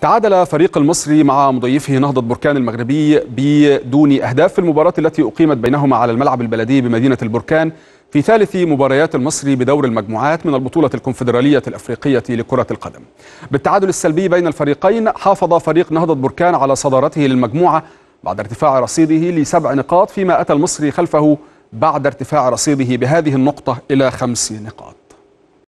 تعادل فريق المصري مع مضيفه نهضة بركان المغربي بدون أهداف في المباراة التي أقيمت بينهما على الملعب البلدي بمدينة البركان في ثالث مباريات المصري بدور المجموعات من البطولة الكونفدرالية الأفريقية لكرة القدم بالتعادل السلبي بين الفريقين حافظ فريق نهضة بركان على صدارته للمجموعة بعد ارتفاع رصيده لسبع نقاط فيما أتى المصري خلفه بعد ارتفاع رصيده بهذه النقطة إلى خمس نقاط